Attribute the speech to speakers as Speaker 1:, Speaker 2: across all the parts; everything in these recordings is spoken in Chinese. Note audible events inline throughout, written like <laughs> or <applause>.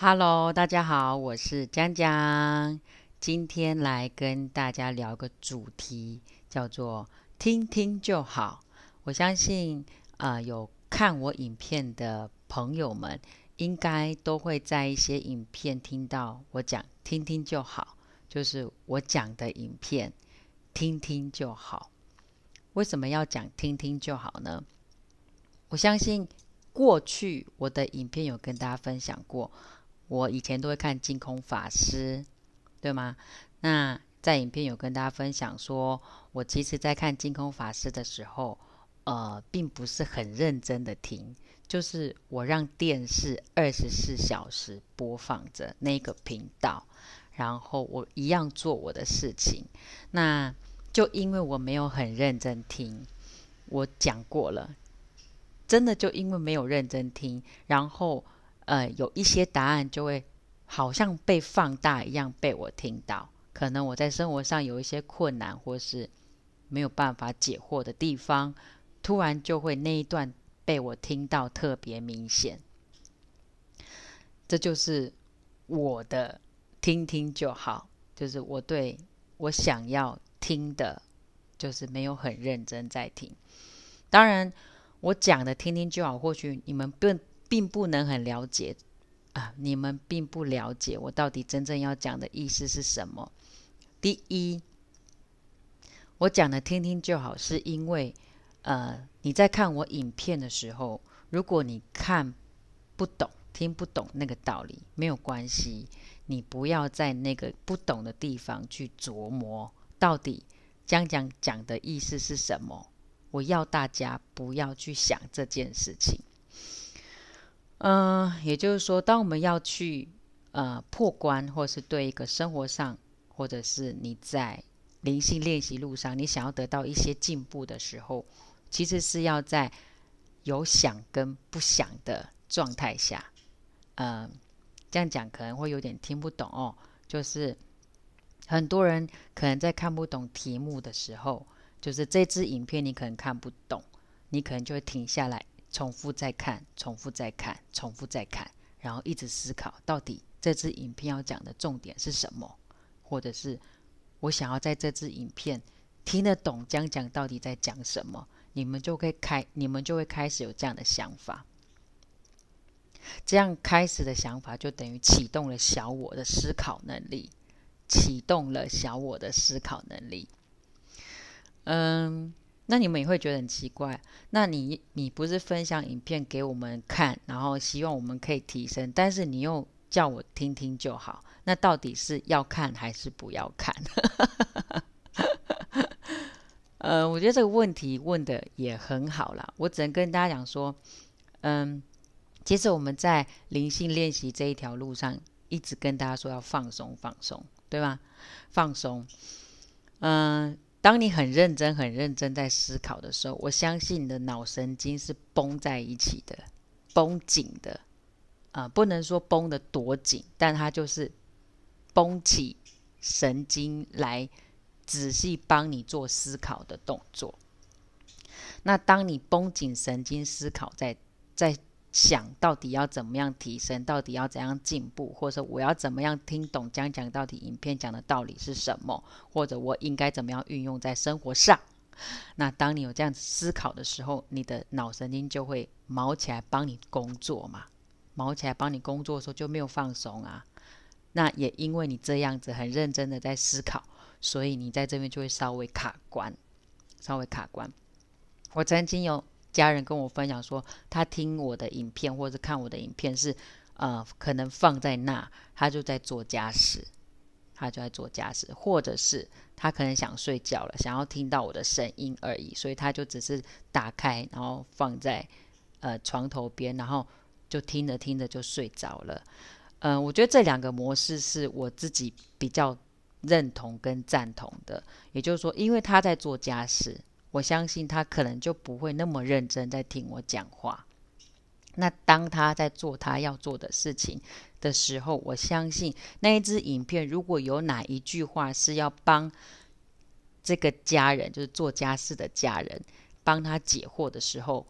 Speaker 1: Hello，大家好，我是江江。今天来跟大家聊个主题，叫做“听听就好”。我相信，呃，有看我影片的朋友们，应该都会在一些影片听到我讲“听听就好”，就是我讲的影片“听听就好”。为什么要讲“听听就好”呢？我相信过去我的影片有跟大家分享过。我以前都会看净空法师，对吗？那在影片有跟大家分享，说我其实在看净空法师的时候，呃，并不是很认真的听，就是我让电视二十四小时播放着那个频道，然后我一样做我的事情。那就因为我没有很认真听，我讲过了，真的就因为没有认真听，然后。呃，有一些答案就会好像被放大一样被我听到。可能我在生活上有一些困难，或是没有办法解惑的地方，突然就会那一段被我听到特别明显。这就是我的听听就好，就是我对我想要听的，就是没有很认真在听。当然，我讲的听听就好，或许你们不。并不能很了解啊！你们并不了解我到底真正要讲的意思是什么。第一，我讲的听听就好，是因为，呃，你在看我影片的时候，如果你看不懂、听不懂那个道理，没有关系，你不要在那个不懂的地方去琢磨到底讲讲讲的意思是什么。我要大家不要去想这件事情。嗯，也就是说，当我们要去呃破关，或是对一个生活上，或者是你在灵性练习路上，你想要得到一些进步的时候，其实是要在有想跟不想的状态下，嗯，这样讲可能会有点听不懂哦。就是很多人可能在看不懂题目的时候，就是这支影片你可能看不懂，你可能就会停下来。重复再看，重复再看，重复再看，然后一直思考，到底这支影片要讲的重点是什么，或者是我想要在这支影片听得懂讲讲到底在讲什么，你们就可以开，你们就会开始有这样的想法。这样开始的想法就等于启动了小我的思考能力，启动了小我的思考能力。嗯。那你们也会觉得很奇怪。那你你不是分享影片给我们看，然后希望我们可以提升，但是你又叫我听听就好。那到底是要看还是不要看？<laughs> 呃，我觉得这个问题问的也很好啦。我只能跟大家讲说，嗯，其实我们在灵性练习这一条路上，一直跟大家说要放松，放松，对吗？放松，嗯。当你很认真、很认真在思考的时候，我相信你的脑神经是绷在一起的、绷紧的，啊，不能说绷得多紧，但它就是绷起神经来仔细帮你做思考的动作。那当你绷紧神经思考，在在。想到底要怎么样提升，到底要怎样进步，或者说我要怎么样听懂将讲到底影片讲的道理是什么，或者我应该怎么样运用在生活上？那当你有这样子思考的时候，你的脑神经就会毛起来帮你工作嘛，毛起来帮你工作的时候就没有放松啊。那也因为你这样子很认真的在思考，所以你在这边就会稍微卡关，稍微卡关。我曾经有。家人跟我分享说，他听我的影片或者看我的影片是，呃，可能放在那，他就在做家事，他就在做家事，或者是他可能想睡觉了，想要听到我的声音而已，所以他就只是打开，然后放在呃床头边，然后就听着听着就睡着了。嗯，我觉得这两个模式是我自己比较认同跟赞同的，也就是说，因为他在做家事。我相信他可能就不会那么认真在听我讲话。那当他在做他要做的事情的时候，我相信那一支影片如果有哪一句话是要帮这个家人，就是做家事的家人，帮他解惑的时候，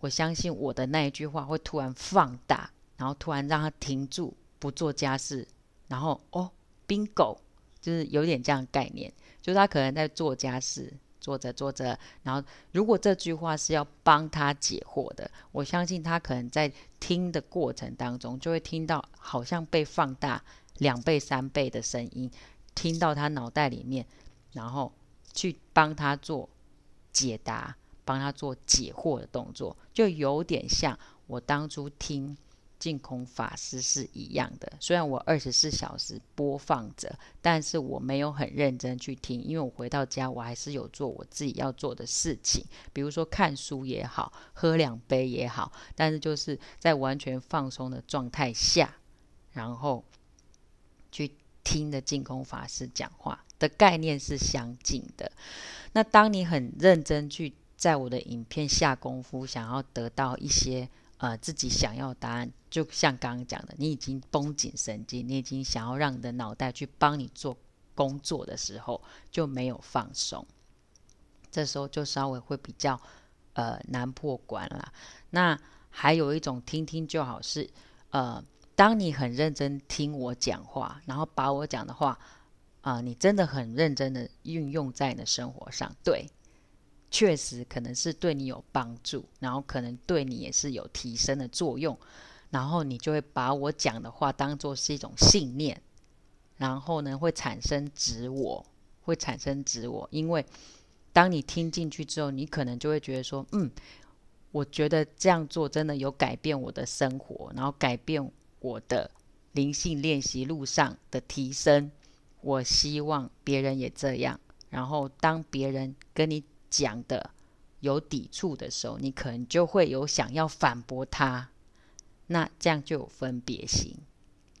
Speaker 1: 我相信我的那一句话会突然放大，然后突然让他停住不做家事，然后哦，bingo，就是有点这样概念，就是他可能在做家事。做着做着，然后如果这句话是要帮他解惑的，我相信他可能在听的过程当中，就会听到好像被放大两倍、三倍的声音，听到他脑袋里面，然后去帮他做解答、帮他做解惑的动作，就有点像我当初听。净空法师是一样的，虽然我二十四小时播放着，但是我没有很认真去听，因为我回到家，我还是有做我自己要做的事情，比如说看书也好，喝两杯也好，但是就是在完全放松的状态下，然后去听的净空法师讲话的概念是相近的。那当你很认真去在我的影片下功夫，想要得到一些。呃，自己想要答案，就像刚刚讲的，你已经绷紧神经，你已经想要让你的脑袋去帮你做工作的时候，就没有放松。这时候就稍微会比较，呃，难破关了。那还有一种听听就好，是呃，当你很认真听我讲话，然后把我讲的话，啊，你真的很认真的运用在你的生活上，对。确实可能是对你有帮助，然后可能对你也是有提升的作用，然后你就会把我讲的话当做是一种信念，然后呢会产生自我，会产生自我，因为当你听进去之后，你可能就会觉得说，嗯，我觉得这样做真的有改变我的生活，然后改变我的灵性练习路上的提升，我希望别人也这样，然后当别人跟你。讲的有抵触的时候，你可能就会有想要反驳他，那这样就有分别心，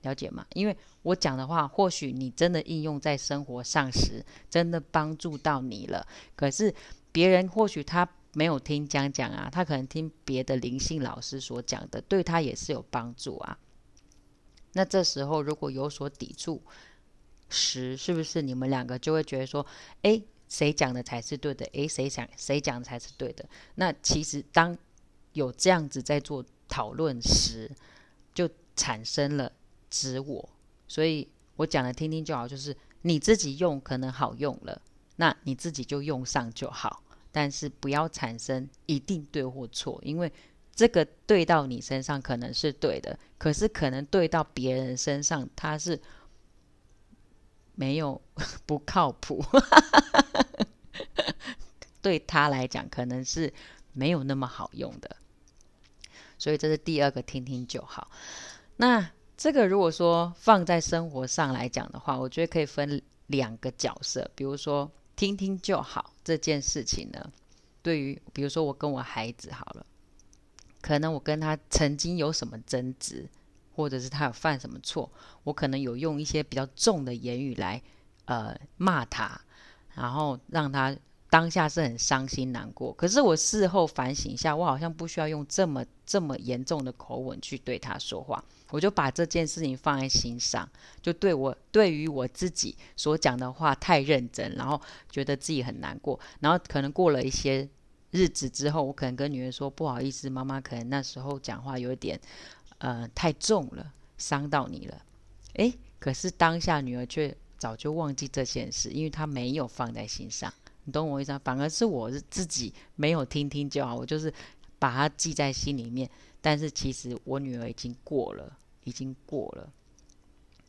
Speaker 1: 了解吗？因为我讲的话，或许你真的应用在生活上时，真的帮助到你了。可是别人或许他没有听讲讲啊，他可能听别的灵性老师所讲的，对他也是有帮助啊。那这时候如果有所抵触，时是不是你们两个就会觉得说，哎？谁讲的才是对的？诶，谁讲谁讲的才是对的？那其实当有这样子在做讨论时，就产生了自我。所以我讲的听听就好，就是你自己用可能好用了，那你自己就用上就好。但是不要产生一定对或错，因为这个对到你身上可能是对的，可是可能对到别人身上，他是没有 <laughs> 不靠谱。对他来讲，可能是没有那么好用的，所以这是第二个，听听就好。那这个如果说放在生活上来讲的话，我觉得可以分两个角色，比如说，听听就好这件事情呢，对于比如说我跟我孩子好了，可能我跟他曾经有什么争执，或者是他有犯什么错，我可能有用一些比较重的言语来呃骂他，然后让他。当下是很伤心难过，可是我事后反省一下，我好像不需要用这么这么严重的口吻去对他说话。我就把这件事情放在心上，就对我对于我自己所讲的话太认真，然后觉得自己很难过，然后可能过了一些日子之后，我可能跟女儿说：“不好意思，妈妈可能那时候讲话有点，呃，太重了，伤到你了。”诶，可是当下女儿却早就忘记这件事，因为她没有放在心上。你懂我意思啊？反而是我是自己没有听听就好，我就是把它记在心里面。但是其实我女儿已经过了，已经过了。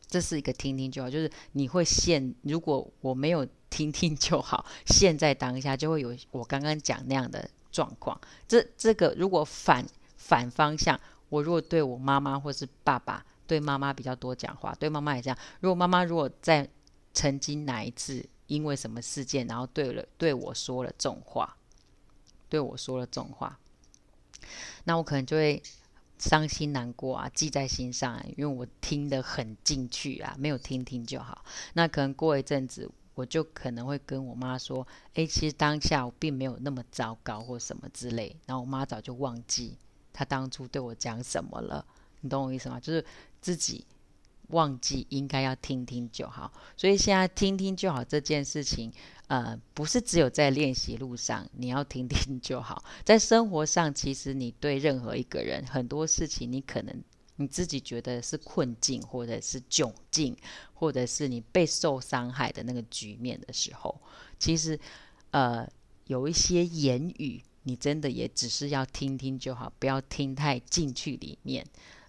Speaker 1: 这是一个听听就好，就是你会现，如果我没有听听就好，现在当下就会有我刚刚讲那样的状况。这这个如果反反方向，我如果对我妈妈或是爸爸，对妈妈比较多讲话，对妈妈也这样。如果妈妈如果在曾经哪一次，因为什么事件，然后对了对我说了重话，对我说了重话，那我可能就会伤心难过啊，记在心上，因为我听得很进去啊，没有听听就好。那可能过一阵子，我就可能会跟我妈说：“诶，其实当下我并没有那么糟糕，或什么之类。”然后我妈早就忘记她当初对我讲什么了，你懂我意思吗？就是自己。忘记应该要听听就好，所以现在听听就好这件事情，呃，不是只有在练习路上，你要听听就好。<laughs> 在生活上，其实你对任何一个人很多事情，你可能你自己觉得是困境，或者是窘境，或者是你被受伤害的那个局面的时候，其实，呃，有一些言语，你真的也只是要听听就好，不要听太进去里面，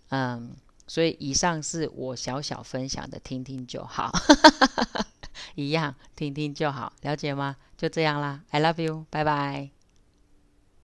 Speaker 1: 嗯。所以，以上是我小小分享的，听听就好，<laughs> 一样，听听就好，了解吗？就这样啦，I love you，拜拜。